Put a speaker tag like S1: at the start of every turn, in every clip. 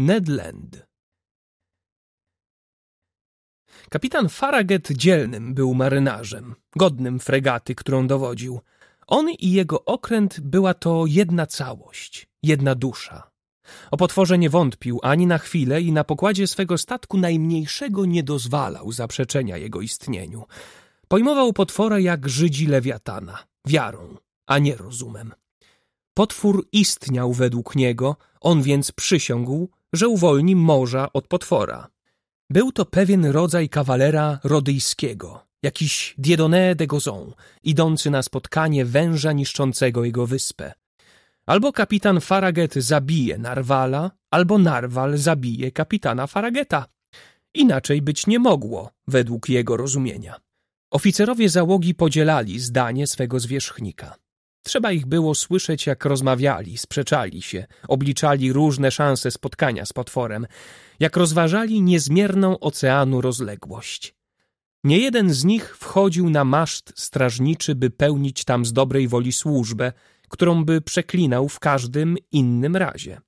S1: Ned Land. Kapitan Farragut dzielnym był marynarzem, godnym fregaty, którą dowodził. On i jego okręt była to jedna całość, jedna dusza. O potworze nie wątpił ani na chwilę i na pokładzie swego statku najmniejszego nie dozwalał zaprzeczenia jego istnieniu. Pojmował potwora jak Żydzi lewiatana, wiarą, a nie rozumem. Potwór istniał według niego, on więc przysiągł, że uwolni morza od potwora. Był to pewien rodzaj kawalera rodyjskiego, jakiś Diedoné de Gozon, idący na spotkanie węża niszczącego jego wyspę. Albo kapitan Faraget zabije Narwala, albo Narwal zabije kapitana Farageta. Inaczej być nie mogło, według jego rozumienia. Oficerowie załogi podzielali zdanie swego zwierzchnika. Trzeba ich było słyszeć, jak rozmawiali, sprzeczali się, obliczali różne szanse spotkania z potworem, jak rozważali niezmierną oceanu rozległość. Nie jeden z nich wchodził na maszt strażniczy, by pełnić tam z dobrej woli służbę, którą by przeklinał w każdym innym razie.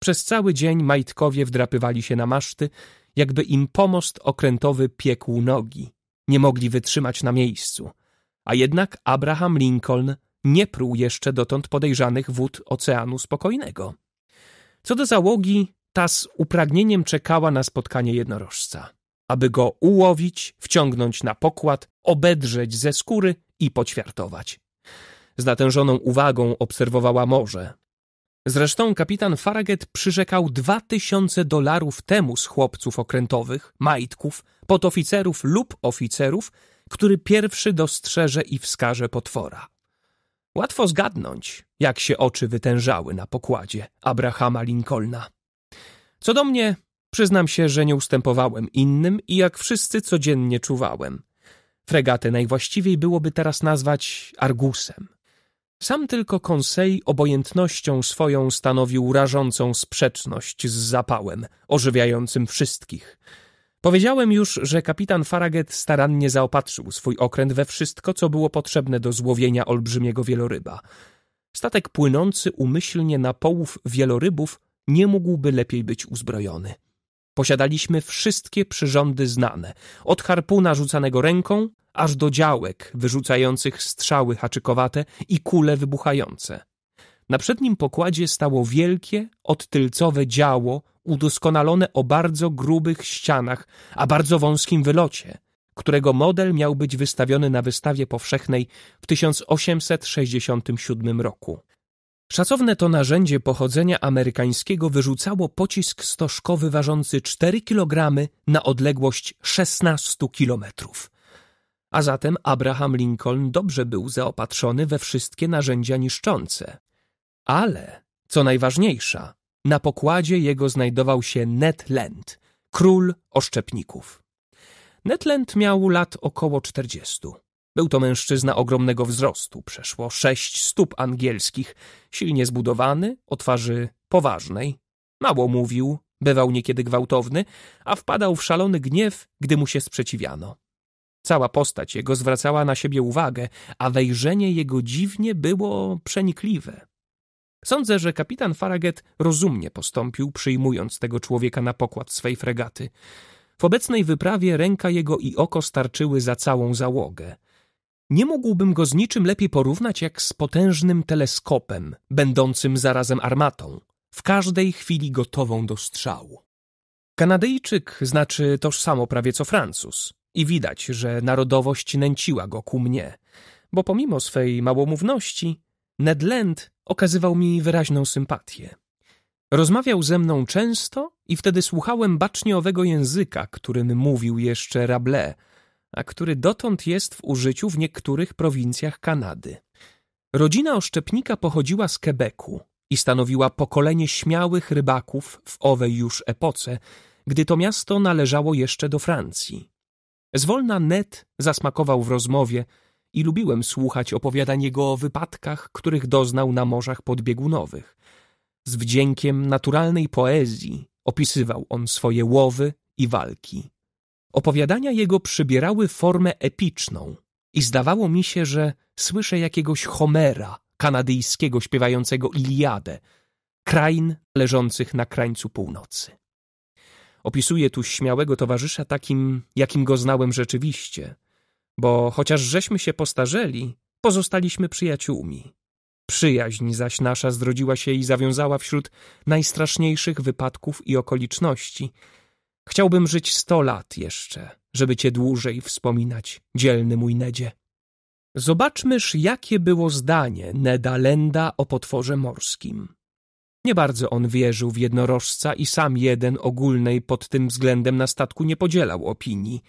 S1: Przez cały dzień majtkowie wdrapywali się na maszty, jakby im pomost okrętowy piekł nogi. Nie mogli wytrzymać na miejscu. A jednak Abraham Lincoln nie pruł jeszcze dotąd podejrzanych wód Oceanu Spokojnego. Co do załogi, ta z upragnieniem czekała na spotkanie jednorożca, aby go ułowić, wciągnąć na pokład, obedrzeć ze skóry i poćwiartować. Z natężoną uwagą obserwowała morze. Zresztą kapitan Farragut przyrzekał dwa tysiące dolarów temu z chłopców okrętowych, majtków, podoficerów lub oficerów, który pierwszy dostrzeże i wskaże potwora. Łatwo zgadnąć, jak się oczy wytężały na pokładzie Abrahama Lincolna. Co do mnie, przyznam się, że nie ustępowałem innym i jak wszyscy codziennie czuwałem. Fregatę najwłaściwiej byłoby teraz nazwać Argusem. Sam tylko Konsej obojętnością swoją stanowił rażącą sprzeczność z zapałem, ożywiającym wszystkich – Powiedziałem już, że kapitan Farragut starannie zaopatrzył swój okręt we wszystko, co było potrzebne do złowienia olbrzymiego wieloryba. Statek płynący umyślnie na połów wielorybów nie mógłby lepiej być uzbrojony. Posiadaliśmy wszystkie przyrządy znane, od harpuna rzucanego ręką, aż do działek wyrzucających strzały haczykowate i kule wybuchające. Na przednim pokładzie stało wielkie, odtylcowe działo udoskonalone o bardzo grubych ścianach, a bardzo wąskim wylocie, którego model miał być wystawiony na wystawie powszechnej w 1867 roku. Szacowne to narzędzie pochodzenia amerykańskiego wyrzucało pocisk stożkowy ważący 4 kg na odległość 16 kilometrów. A zatem Abraham Lincoln dobrze był zaopatrzony we wszystkie narzędzia niszczące. Ale, co najważniejsza, na pokładzie jego znajdował się Ned Land, król oszczepników. Ned Land miał lat około czterdziestu. Był to mężczyzna ogromnego wzrostu, przeszło sześć stóp angielskich, silnie zbudowany, o twarzy poważnej. Mało mówił, bywał niekiedy gwałtowny, a wpadał w szalony gniew, gdy mu się sprzeciwiano. Cała postać jego zwracała na siebie uwagę, a wejrzenie jego dziwnie było przenikliwe. Sądzę, że kapitan Farragut rozumnie postąpił, przyjmując tego człowieka na pokład swej fregaty. W obecnej wyprawie ręka jego i oko starczyły za całą załogę. Nie mógłbym go z niczym lepiej porównać jak z potężnym teleskopem, będącym zarazem armatą, w każdej chwili gotową do strzału. Kanadyjczyk znaczy tożsamo prawie co Francuz i widać, że narodowość nęciła go ku mnie, bo pomimo swej małomówności Ned Land okazywał mi wyraźną sympatię. Rozmawiał ze mną często i wtedy słuchałem bacznie owego języka, którym mówił jeszcze Rabelais, a który dotąd jest w użyciu w niektórych prowincjach Kanady. Rodzina oszczepnika pochodziła z Quebecu i stanowiła pokolenie śmiałych rybaków w owej już epoce, gdy to miasto należało jeszcze do Francji. Zwolna Ned zasmakował w rozmowie – i lubiłem słuchać opowiadań jego o wypadkach, których doznał na morzach podbiegunowych. Z wdziękiem naturalnej poezji opisywał on swoje łowy i walki. Opowiadania jego przybierały formę epiczną i zdawało mi się, że słyszę jakiegoś Homera, kanadyjskiego śpiewającego Iliadę, krain leżących na krańcu północy. Opisuje tu śmiałego towarzysza takim, jakim go znałem rzeczywiście – bo chociaż żeśmy się postarzeli, pozostaliśmy przyjaciółmi. Przyjaźń zaś nasza zrodziła się i zawiązała wśród najstraszniejszych wypadków i okoliczności. Chciałbym żyć sto lat jeszcze, żeby cię dłużej wspominać, dzielny mój Nedzie. Zobaczmyż, jakie było zdanie Neda Lenda o potworze morskim. Nie bardzo on wierzył w jednorożca i sam jeden ogólnej pod tym względem na statku nie podzielał opinii –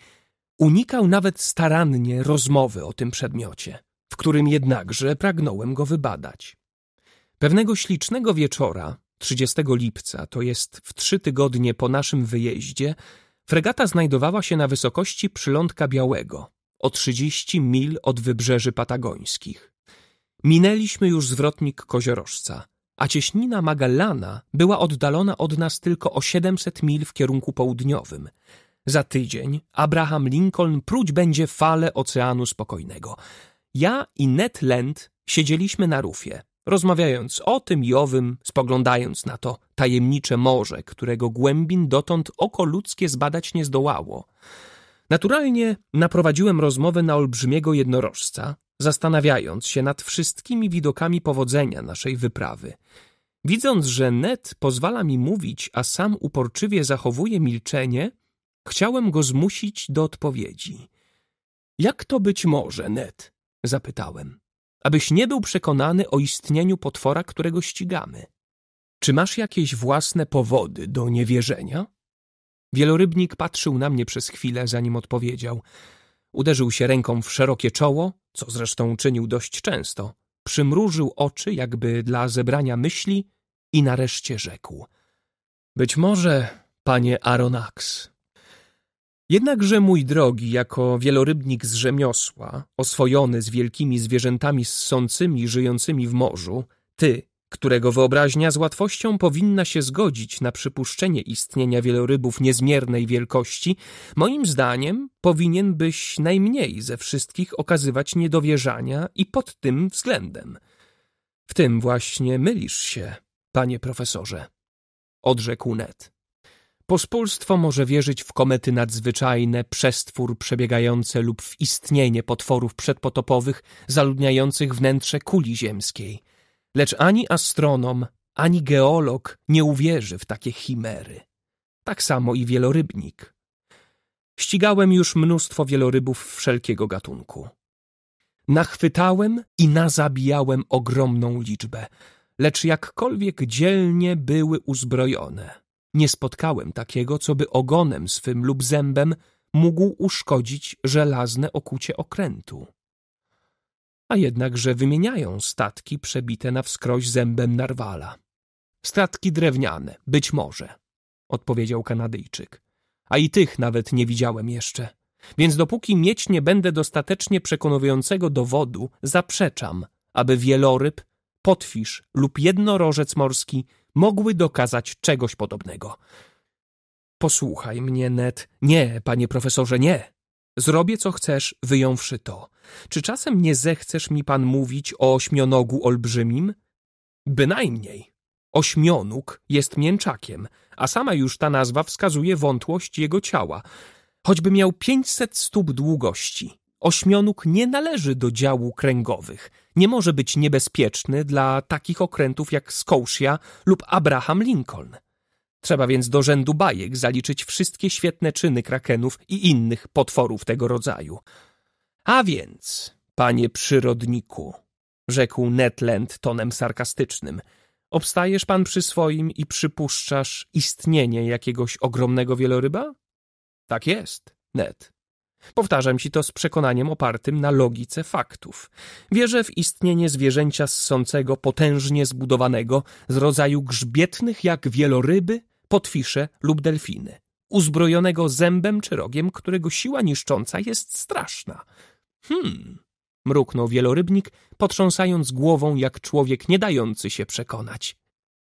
S1: Unikał nawet starannie rozmowy o tym przedmiocie, w którym jednakże pragnąłem go wybadać. Pewnego ślicznego wieczora, 30 lipca, to jest w trzy tygodnie po naszym wyjeździe, fregata znajdowała się na wysokości przylądka Białego, o 30 mil od wybrzeży patagońskich. Minęliśmy już zwrotnik Koziorożca, a cieśnina Magellana była oddalona od nas tylko o 700 mil w kierunku południowym – za tydzień Abraham Lincoln pruć będzie fale Oceanu Spokojnego. Ja i Ned Land siedzieliśmy na rufie, rozmawiając o tym i owym, spoglądając na to tajemnicze morze, którego głębin dotąd oko ludzkie zbadać nie zdołało. Naturalnie naprowadziłem rozmowę na olbrzymiego jednorożca, zastanawiając się nad wszystkimi widokami powodzenia naszej wyprawy. Widząc, że Ned pozwala mi mówić, a sam uporczywie zachowuje milczenie, Chciałem go zmusić do odpowiedzi. Jak to być może, Ned? zapytałem. Abyś nie był przekonany o istnieniu potwora, którego ścigamy. Czy masz jakieś własne powody do niewierzenia? Wielorybnik patrzył na mnie przez chwilę, zanim odpowiedział. Uderzył się ręką w szerokie czoło, co zresztą czynił dość często. Przymrużył oczy, jakby dla zebrania myśli, i nareszcie rzekł: Być może, panie Aronax, Jednakże mój drogi, jako wielorybnik z rzemiosła, oswojony z wielkimi zwierzętami ssącymi żyjącymi w morzu, ty, którego wyobraźnia z łatwością powinna się zgodzić na przypuszczenie istnienia wielorybów niezmiernej wielkości, moim zdaniem powinien byś najmniej ze wszystkich okazywać niedowierzania i pod tym względem. W tym właśnie mylisz się, panie profesorze, odrzekł Ned. Pospólstwo może wierzyć w komety nadzwyczajne, przestwór przebiegające lub w istnienie potworów przedpotopowych zaludniających wnętrze kuli ziemskiej. Lecz ani astronom, ani geolog nie uwierzy w takie chimery. Tak samo i wielorybnik. Ścigałem już mnóstwo wielorybów wszelkiego gatunku. Nachwytałem i nazabijałem ogromną liczbę, lecz jakkolwiek dzielnie były uzbrojone – nie spotkałem takiego, co by ogonem swym lub zębem mógł uszkodzić żelazne okucie okrętu. A jednakże wymieniają statki przebite na wskroś zębem narwala. Statki drewniane, być może, odpowiedział Kanadyjczyk. A i tych nawet nie widziałem jeszcze. Więc dopóki mieć nie będę dostatecznie przekonującego dowodu, zaprzeczam, aby wieloryb, potwisz lub jednorożec morski mogły dokazać czegoś podobnego. Posłuchaj mnie, Ned. Nie, panie profesorze, nie. Zrobię co chcesz, wyjąwszy to. Czy czasem nie zechcesz mi pan mówić o ośmionogu olbrzymim? Bynajmniej. Ośmionóg jest mięczakiem, a sama już ta nazwa wskazuje wątłość jego ciała, choćby miał pięćset stóp długości. Ośmionóg nie należy do działu kręgowych. Nie może być niebezpieczny dla takich okrętów jak Scotia lub Abraham Lincoln. Trzeba więc do rzędu bajek zaliczyć wszystkie świetne czyny krakenów i innych potworów tego rodzaju. A więc, panie przyrodniku, rzekł Ned Land tonem sarkastycznym, obstajesz pan przy swoim i przypuszczasz istnienie jakiegoś ogromnego wieloryba? Tak jest, Ned. Powtarzam ci to z przekonaniem opartym na logice faktów. Wierzę w istnienie zwierzęcia ssącego, potężnie zbudowanego, z rodzaju grzbietnych jak wieloryby, potwisze lub delfiny, uzbrojonego zębem czy rogiem, którego siła niszcząca jest straszna. Hmm, mruknął wielorybnik, potrząsając głową jak człowiek nie dający się przekonać.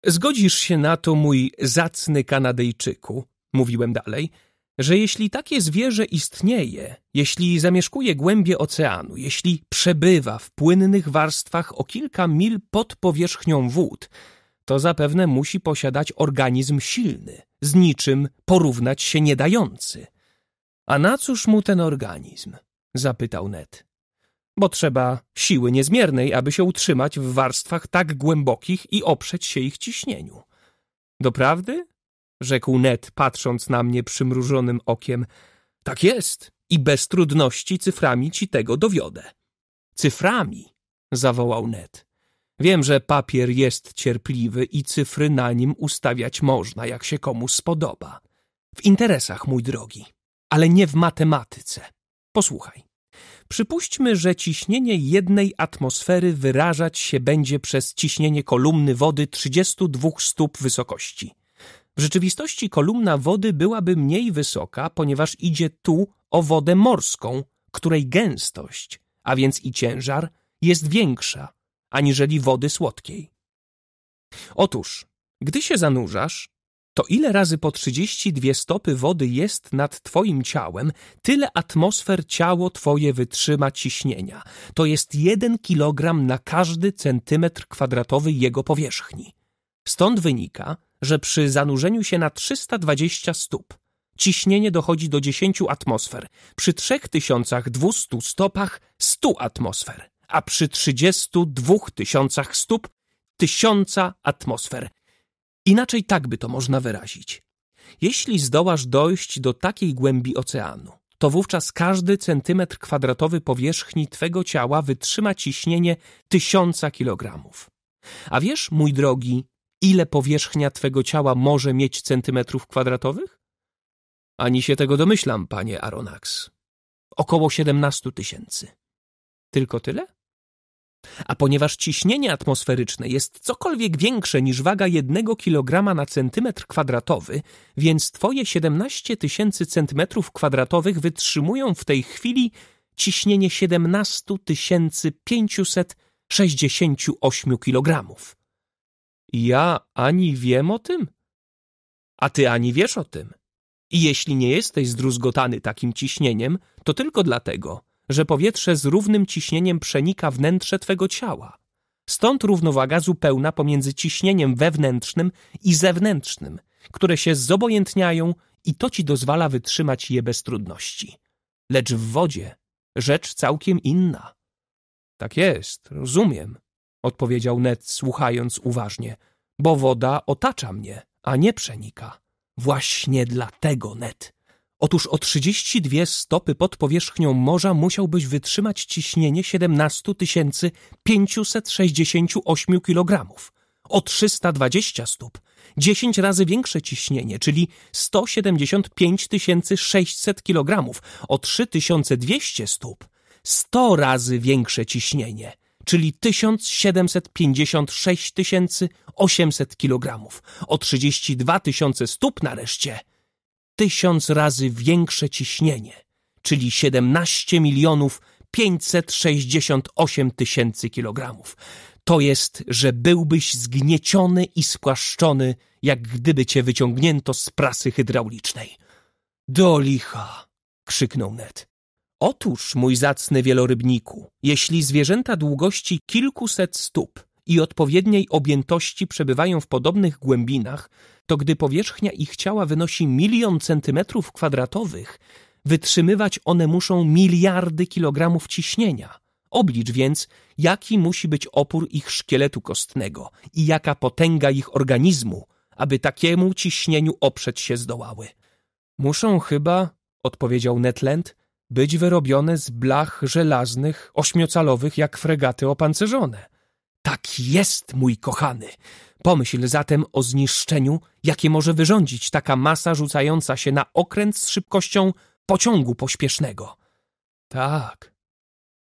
S1: Zgodzisz się na to, mój zacny Kanadyjczyku, mówiłem dalej – że jeśli takie zwierzę istnieje, jeśli zamieszkuje głębie oceanu, jeśli przebywa w płynnych warstwach o kilka mil pod powierzchnią wód, to zapewne musi posiadać organizm silny, z niczym porównać się nie dający. A na cóż mu ten organizm? zapytał Ned. Bo trzeba siły niezmiernej, aby się utrzymać w warstwach tak głębokich i oprzeć się ich ciśnieniu. Doprawdy? rzekł Ned, patrząc na mnie przymrużonym okiem. Tak jest i bez trudności cyframi ci tego dowiodę. Cyframi, zawołał Ned. Wiem, że papier jest cierpliwy i cyfry na nim ustawiać można, jak się komu spodoba. W interesach, mój drogi, ale nie w matematyce. Posłuchaj. Przypuśćmy, że ciśnienie jednej atmosfery wyrażać się będzie przez ciśnienie kolumny wody 32 stóp wysokości. W rzeczywistości kolumna wody byłaby mniej wysoka, ponieważ idzie tu o wodę morską, której gęstość, a więc i ciężar, jest większa aniżeli wody słodkiej. Otóż, gdy się zanurzasz, to ile razy po 32 stopy wody jest nad twoim ciałem, tyle atmosfer ciało twoje wytrzyma ciśnienia. To jest 1 kilogram na każdy centymetr kwadratowy jego powierzchni. Stąd wynika, że przy zanurzeniu się na 320 stóp ciśnienie dochodzi do 10 atmosfer, przy 3200 stopach 100 atmosfer, a przy 32 tysiącach stóp 1000 atmosfer. Inaczej tak by to można wyrazić. Jeśli zdołasz dojść do takiej głębi oceanu, to wówczas każdy centymetr kwadratowy powierzchni Twego ciała wytrzyma ciśnienie tysiąca kilogramów. A wiesz, mój drogi, ile powierzchnia twego ciała może mieć centymetrów kwadratowych? Ani się tego domyślam, panie Aronax. Około 17 tysięcy. Tylko tyle? A ponieważ ciśnienie atmosferyczne jest cokolwiek większe niż waga jednego kilograma na centymetr kwadratowy, więc twoje 17 tysięcy centymetrów kwadratowych wytrzymują w tej chwili ciśnienie 17 568 kilogramów. Ja ani wiem o tym? A ty ani wiesz o tym. I jeśli nie jesteś zdruzgotany takim ciśnieniem, to tylko dlatego, że powietrze z równym ciśnieniem przenika wnętrze twego ciała. Stąd równowaga zupełna pomiędzy ciśnieniem wewnętrznym i zewnętrznym, które się zobojętniają i to ci dozwala wytrzymać je bez trudności. Lecz w wodzie rzecz całkiem inna. Tak jest, rozumiem, odpowiedział Ned, słuchając uważnie, bo woda otacza mnie, a nie przenika. Właśnie dlatego, Ned. Otóż o 32 stopy pod powierzchnią morza musiałbyś wytrzymać ciśnienie 17 568 kg. O 320 stóp 10 razy większe ciśnienie, czyli 175 600 kg. O 3200 stóp 100 razy większe ciśnienie, czyli 1756 800 kg. O 32 tysiące stóp nareszcie tysiąc razy większe ciśnienie, czyli 17 milionów 568 tysięcy kilogramów. To jest, że byłbyś zgnieciony i spłaszczony, jak gdyby cię wyciągnięto z prasy hydraulicznej. Do licha! krzyknął Ned. Otóż, mój zacny wielorybniku, jeśli zwierzęta długości kilkuset stóp i odpowiedniej objętości przebywają w podobnych głębinach, to gdy powierzchnia ich ciała wynosi milion centymetrów kwadratowych, wytrzymywać one muszą miliardy kilogramów ciśnienia. Oblicz więc, jaki musi być opór ich szkieletu kostnego i jaka potęga ich organizmu, aby takiemu ciśnieniu oprzeć się zdołały. Muszą chyba, odpowiedział Netland, być wyrobione z blach żelaznych, ośmiocalowych jak fregaty opancerzone. Tak jest, mój kochany! Pomyśl zatem o zniszczeniu, jakie może wyrządzić taka masa rzucająca się na okręt z szybkością pociągu pośpiesznego. Tak,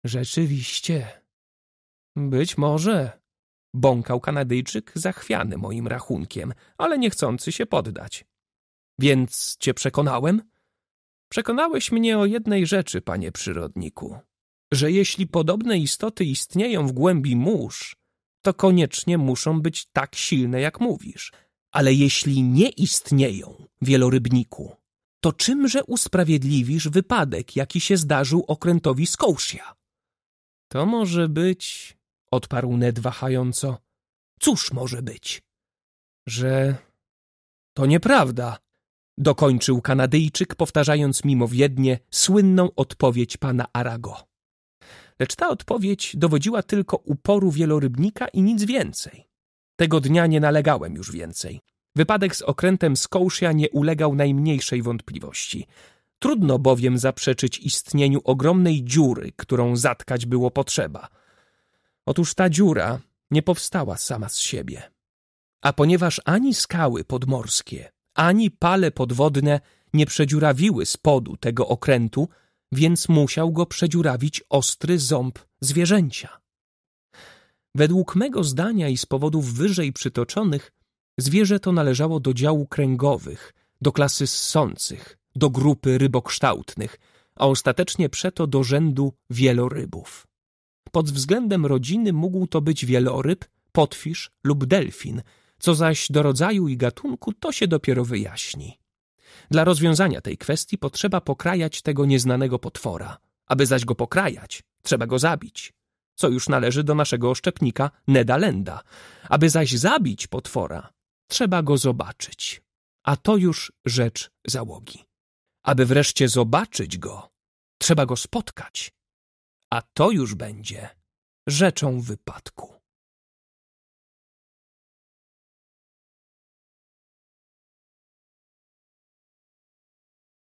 S1: rzeczywiście. Być może, bąkał Kanadyjczyk zachwiany moim rachunkiem, ale nie chcący się poddać. Więc cię przekonałem? Przekonałeś mnie o jednej rzeczy, panie przyrodniku, że jeśli podobne istoty istnieją w głębi mórz, to koniecznie muszą być tak silne, jak mówisz. Ale jeśli nie istnieją, wielorybniku, to czymże usprawiedliwisz wypadek, jaki się zdarzył okrętowi Scotia? To może być, odparł Ned wahająco. Cóż może być? Że to nieprawda, Dokończył Kanadyjczyk, powtarzając mimowiednie słynną odpowiedź pana Arago. Lecz ta odpowiedź dowodziła tylko uporu wielorybnika i nic więcej. Tego dnia nie nalegałem już więcej. Wypadek z okrętem Scotia nie ulegał najmniejszej wątpliwości. Trudno bowiem zaprzeczyć istnieniu ogromnej dziury, którą zatkać było potrzeba. Otóż ta dziura nie powstała sama z siebie. A ponieważ ani skały podmorskie, ani pale podwodne nie przedziurawiły spodu tego okrętu, więc musiał go przedziurawić ostry ząb zwierzęcia. Według mego zdania i z powodów wyżej przytoczonych, zwierzę to należało do działu kręgowych, do klasy ssących, do grupy rybokształtnych, a ostatecznie przeto do rzędu wielorybów. Pod względem rodziny mógł to być wieloryb, potwisz lub delfin – co zaś do rodzaju i gatunku, to się dopiero wyjaśni. Dla rozwiązania tej kwestii potrzeba pokrajać tego nieznanego potwora. Aby zaś go pokrajać, trzeba go zabić, co już należy do naszego oszczepnika Nedalenda. Aby zaś zabić potwora, trzeba go zobaczyć. A to już rzecz załogi. Aby wreszcie zobaczyć go, trzeba go spotkać. A to już będzie rzeczą wypadku.